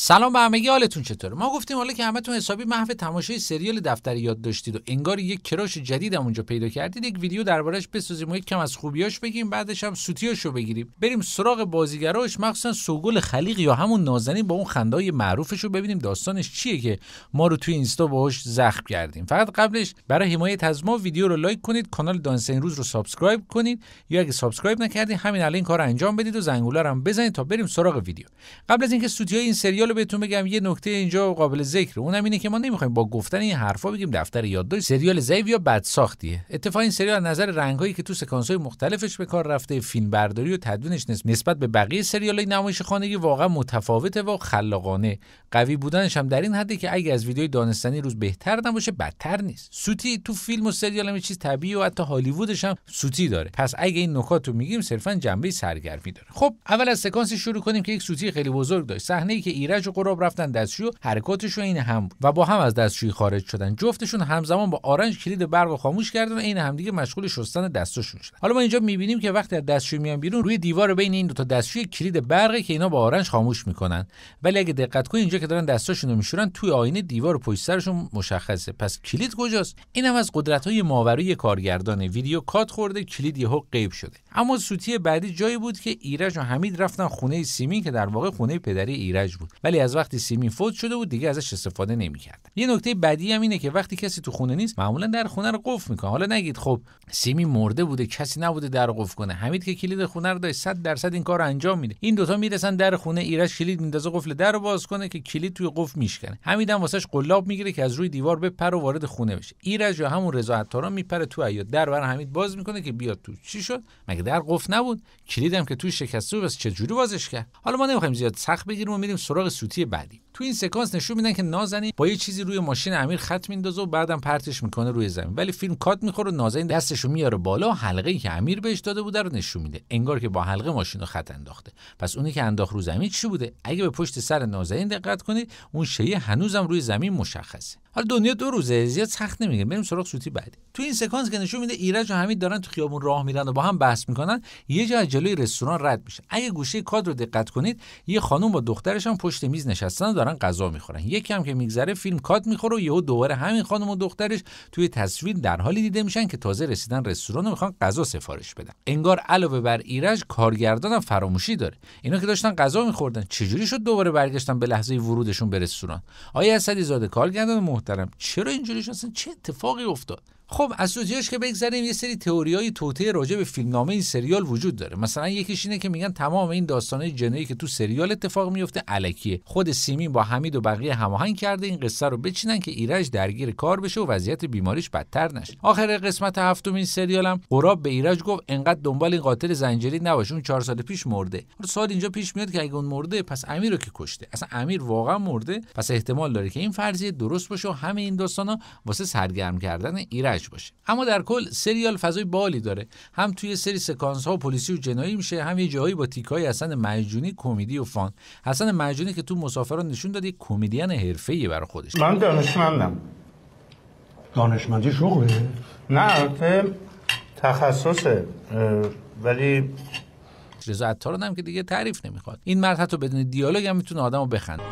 سلام به همگی حالتون چطوره ما گفتیم حالا که همتون حسابی محو تماشای سریال دفتری یاد داشتید و انگار یک کراش جدیدم اونجا پیدا کردید یک ویدیو دربارش بسازیم و یک کم از خوبیاش بگیم بعدش هم سوتیاشو بگیریم بریم سراغ بازیگراش مخصوصا سوگل خلیق یا همون نازنین با اون خندای معروفش رو ببینیم داستانش چیه که ما رو توی اینستا باهاش زخم کردیم فقط قبلش برای حمایت از ما ویدیو رو لایک کنید کانال دانس این روز رو سابسکرایب کنید یا اگه سابسکرایب نکردید همین الان این کار رو انجام بدید و زنگوله هم بزنید تا بریم سراغ ویدیو قبل از اینکه سوتیای این سریال جالب بهتون بگم یه نکته اینجا قابل ذکر اونم اینه که ما نمیخوایم با گفتن این حرفا بگیم دفتر یادداشت سریال ضعیف یا بد ساختیه اتفاقا این سریال از نظر رنگایی که تو سکانس‌های مختلفش به کار رفته فیلمبرداری و تدوینش نسبت به بقیه سریال‌های نمایش خانگی واقعا متفاوته و خلاقانه قوی بودنش هم در این حدی که اگه از ویدیوی دانستنی روز بهتر نباشه بدتر نیست سوتی تو فیلم و سریال هم چیز طبیعی و حتی هالیوودش هم سوتی داره پس اگه این نکات رو میگیم صرفا جنبه سرگرمی داره خب اول از سکانس شروع کنیم که یک سوتی خیلی بزرگ داشت صحنه ای که ایرج کرج و قراب رفتن دستشویی و حرکاتشون این هم و با هم از دستشویی خارج شدن جفتشون همزمان با آرنج کلید برق خاموش کردن و هم همدیگه مشغول شستن دستشون شدن حالا ما اینجا میبینیم که وقتی از دستشویی میان بیرون روی دیوار بین این دو تا دستشویی کلید برق که اینا با آرنج خاموش میکنن ولی اگه دقت کنید اینجا که دارن دستاشون رو میشورن توی آینه دیوار پشت سرشون مشخصه پس کلید کجاست این هم از قدرت های ماوری کارگردان ویدیو کات خورده کلید یهو غیب شده اما سوتی بعدی جایی بود که ایرج و حمید رفتن خونه سیمین که در واقع خونه پدری ایرج بود ولی از وقتی سیمین فوت شده بود دیگه ازش استفاده نمیکرد یه نکته بدی هم اینه که وقتی کسی تو خونه نیست معمولا در خونه رو قفل میکنه حالا نگید خب سیمین مرده بوده کسی نبوده در قفل کنه حمید که کلید خونه رو داشت 100 درصد این کار انجام میده این دوتا میرسن در خونه ایرج کلید میندازه قفل در رو باز کنه که کلید توی قفل میشکنه حمید هم واسش قلاب میگیره که از روی دیوار بپره و وارد خونه بشه ایرج یا همون رضا عطاران میپره تو ایاد در بر حمید باز میکنه که بیاد تو چی شد مگه در قفل نبود کلیدم که توی شکسته بس چه جوری بازش کرد حالا ما نمیخوایم زیاد سخت بگیریم و میریم سراغ سوتی بعدی تو این سکانس نشون میدن که نازنین با یه چیزی روی ماشین امیر خط میندازه و بعدم پرتش میکنه روی زمین ولی فیلم کات میخوره و نازنین دستشو میاره بالا و حلقه ای که امیر بهش داده بوده رو نشون میده انگار که با حلقه ماشین رو خط انداخته پس اونی که انداخت رو زمین چی بوده اگه به پشت سر نازنین دقت کنید اون شیه هنوزم روی زمین مشخصه حالا دنیا دو روزه زیاد سخت نمیگه بریم سراغ سوتی بعدی تو این سکانس که نشون میده ایرج و حمید دارن تو خیابون راه میرن و با هم بحث میکنن یه جا جلوی رستوران رد میشه اگه گوشه کادر رو دقت کنید یه خانم با دخترش هم پشت میز نشستن و دارن غذا میخورن یکی هم که میگذره فیلم کات میخوره و یهو دوباره همین خانم و دخترش توی تصویر در حالی دیده میشن که تازه رسیدن رستوران و میخوان غذا سفارش بدن انگار علاوه بر ایرج کارگردان هم فراموشی داره اینا که داشتن غذا میخوردن چجوری شد دوباره برگشتن به لحظه ورودشون به رستوران آیا اسدی زاده کارگردان محترم چرا اینجوری شد چه اتفاقی افتاد خب از سوژهش که بگذریم یه سری تئوریای توته راجع به فیلمنامه این سریال وجود داره مثلا یکیش اینه که میگن تمام این داستانه جنایی که تو سریال اتفاق میفته علکیه خود سیمین با حمید و بقیه هماهنگ کرده این قصه رو بچینن که ایرج درگیر کار بشه و وضعیت بیماریش بدتر نشه آخر قسمت هفتم این سریالم قراب به ایرج گفت انقدر دنبال این قاتل زنجیری نباش اون چهار سال پیش مرده سال اینجا پیش میاد که اگه اون مرده پس امیر رو که کشته اصلا امیر واقعا مرده پس احتمال داره که این فرضیه درست باشه و همه این داستانا واسه سرگرم کردن ایرج باشه اما در کل سریال فضای بالی داره هم توی سری سکانس ها و پلیسی و جنایی میشه هم یه جایی با تیکای حسن مجونی کمدی و فان حسن مجونی که تو مسافران نشون دادی یک کمدین حرفه‌ای برای خودش من دانشمندم دانشمندی شغله نه تخصصه ولی رضا رو هم که دیگه تعریف نمیخواد این مرد حتی بدون دیالوگ هم میتونه آدمو بخنده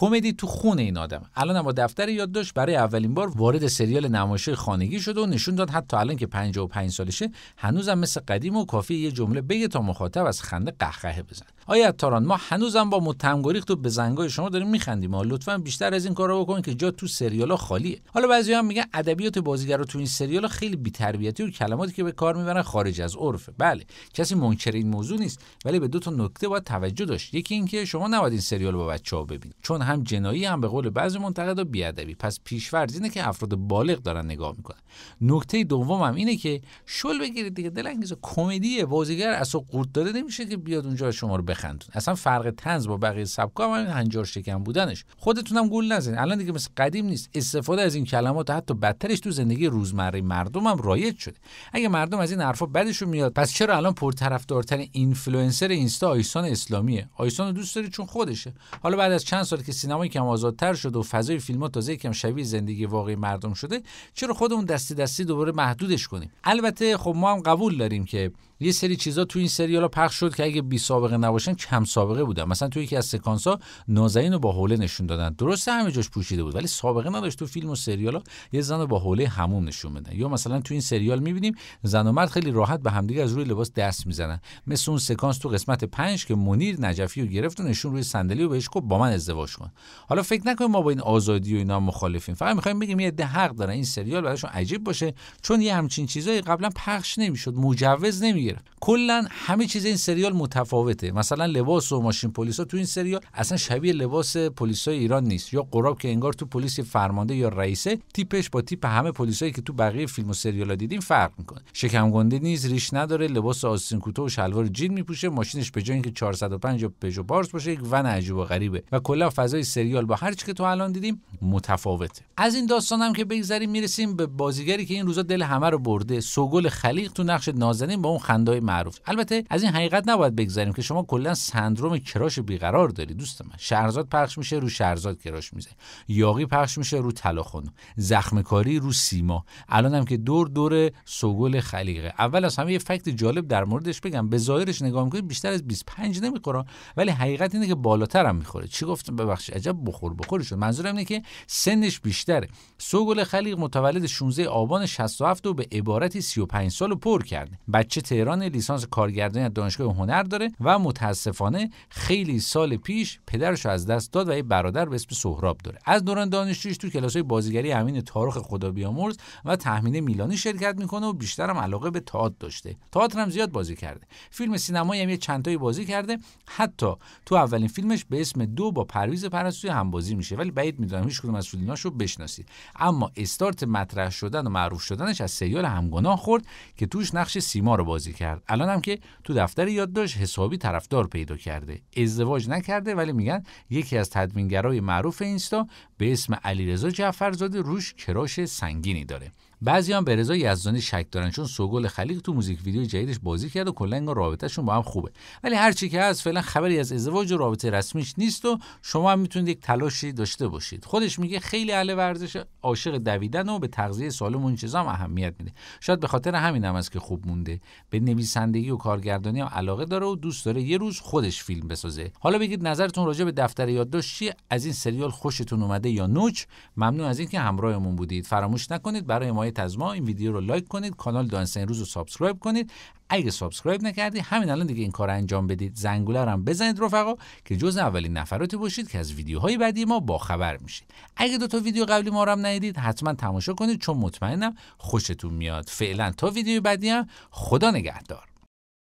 کمدی تو خون این آدم الان با دفتر یادداشت برای اولین بار وارد سریال نمایشی خانگی شده و نشون داد حتی الان که 55 سالشه هنوزم مثل قدیم و کافی یه جمله بگه تا مخاطب از خنده قهقه بزن آیا تاران ما هنوزم با متمگریخت و به شما داریم میخندیم ما لطفا بیشتر از این کارا بکن که جا تو سریالا خالیه حالا بعضی هم میگن ادبیات بازیگرا تو این سریال خیلی بی‌تربیتی و کلماتی که به کار میبرن خارج از عرفه بله کسی منکر این موضوع نیست ولی به دو تا نکته باید توجه داشت یکی اینکه شما نباید این سریال با بچه‌ها ببینید چون هم جنایی هم به قول بعضی منتقدا ادبی پس پیشورز اینه که افراد بالغ دارن نگاه میکنن نکته دوم هم اینه که شل بگیرید دیگه انگیز کمدی بازیگر اصلا قورت داده نمیشه که بیاد اونجا شما رو بخندون اصلا فرق تنز با بقیه سبکا هم هنجار شکن بودنش خودتونم گول نزنید الان دیگه مثل قدیم نیست استفاده از این کلمات حتی بدترش تو زندگی روزمره مردم هم رایج شده اگه مردم از این حرفا بدشون میاد پس چرا الان پرطرفدارترین اینفلوئنسر اینستا آیسان اسلامیه آیسان دوست داری چون خودشه حالا بعد از چند سال که سینما یکم آزادتر شد و فضای فیلم ها تازه یکم شبیه زندگی واقعی مردم شده چرا خودمون دستی دستی دوباره محدودش کنیم البته خب ما هم قبول داریم که یه سری چیزا تو این سریال پخش شد که اگه بی سابقه نباشن کم سابقه بودن مثلا تو یکی از ها نازنین رو با حوله نشون دادن درسته همه جاش پوشیده بود ولی سابقه نداشت تو فیلم و ها یه زن رو با حوله هموم نشون بدن یا مثلا تو این سریال میبینیم زن و مرد خیلی راحت به همدیگه از روی لباس دست میزنن مثل اون سکانس تو قسمت 5 که منیر نجفی رو گرفت و نشون روی صندلی و بهش گفت با من ازدواج کن حالا فکر نکنیم ما با این آزادی و اینا مخالفیم فقط میخوایم بگیم یه ده حق دارن این سریال براشون عجیب باشه چون یه همچین چیزایی قبلا پخش نمیشد مجوز نمی کلا همه چیز این سریال متفاوته مثلا لباس و ماشین پلیسا تو این سریال اصلا شبیه لباس پلیسای ایران نیست یا قراب که انگار تو پلیس فرمانده یا رئیسه تیپش با تیپ همه پلیسایی که تو بقیه فیلم و سریال سریالا دیدیم فرق میکنه شکم گنده نیست ریش نداره لباس آستین کوتاه و شلوار جین میپوشه ماشینش به جای اینکه 405 یا پژو پارس باشه یک ون عجیب و غریبه و کلا فضای سریال با هر که تو الان دیدیم متفاوته از این داستان هم که بگذریم میرسیم به بازیگری که این روزا دل همه رو برده سوگل خلیق تو نقش نازنین با اون معروف البته از این حقیقت نباید بگذریم که شما کلا سندروم کراش بیقرار داری دوست من شهرزاد پخش میشه رو شهرزاد کراش میزه یاقی پخش میشه رو تلاخون زخم کاری رو سیما الان هم که دور دور سوگل خلیقه اول از همه یه فکت جالب در موردش بگم به ظاهرش نگاه میکنید بیشتر از 25 نمیخوره ولی حقیقت اینه که بالاتر هم میخوره چی گفتم ببخشید عجب بخور بخور شد منظورم اینه که سنش بیشتره سوگل خلیق متولد 16 آبان 67 و به عبارتی 35 سال پر کرده بچه تهران ران لیسانس کارگردانی از دانشگاه هنر داره و متاسفانه خیلی سال پیش پدرش از دست داد و یه برادر به اسم سهراب داره از دوران دانشجویش تو کلاس‌های بازیگری امین تارخ خدا بیامرز و تحمین میلانی شرکت میکنه و بیشترم علاقه به تئاتر داشته تئاتر هم زیاد بازی کرده فیلم سینمایی هم یه چندتایی بازی کرده حتی تو اولین فیلمش به اسم دو با پرویز پرستوی هم بازی میشه ولی بعید میدونم هیچ کدوم از فیلماشو بشناسید اما استارت مطرح شدن و معروف شدنش از سریال همگناه خورد که توش نقش سیما رو بازی کرد الان هم که تو دفتر یادداشت حسابی طرفدار پیدا کرده ازدواج نکرده ولی میگن یکی از تدوینگرای معروف اینستا به اسم علیرضا جعفرزاده روش کراش سنگینی داره بعضی هم به رضا یزدانی شک دارن چون سوگل خلیق تو موزیک ویدیو جدیدش بازی کرد و کلا انگار رابطهشون با هم خوبه ولی هر چی که هست فعلا خبری از ازدواج و رابطه رسمیش نیست و شما هم میتونید یک تلاشی داشته باشید خودش میگه خیلی اهل ورزش عاشق دویدن و به تغذیه سالم و چیزا هم اهمیت میده شاید به خاطر همین هم است که خوب مونده به نویسندگی و کارگردانی هم علاقه داره و دوست داره یه روز خودش فیلم بسازه حالا بگید نظرتون راجع به دفتر یادداشت چیه از این سریال خوشتون اومده یا نوچ ممنون از اینکه همراهمون بودید فراموش نکنید برای ما حمایت از ما این ویدیو رو لایک کنید کانال دانسن روز رو سابسکرایب کنید اگه سابسکرایب نکردی همین الان دیگه این کار انجام بدید زنگوله رو هم بزنید رفقا که جز اولین نفراتی باشید که از ویدیوهای بعدی ما با خبر میشید اگه دو تا ویدیو قبلی ما رو هم ندیدید حتما تماشا کنید چون مطمئنم خوشتون میاد فعلا تا ویدیو بعدی هم خدا نگهدار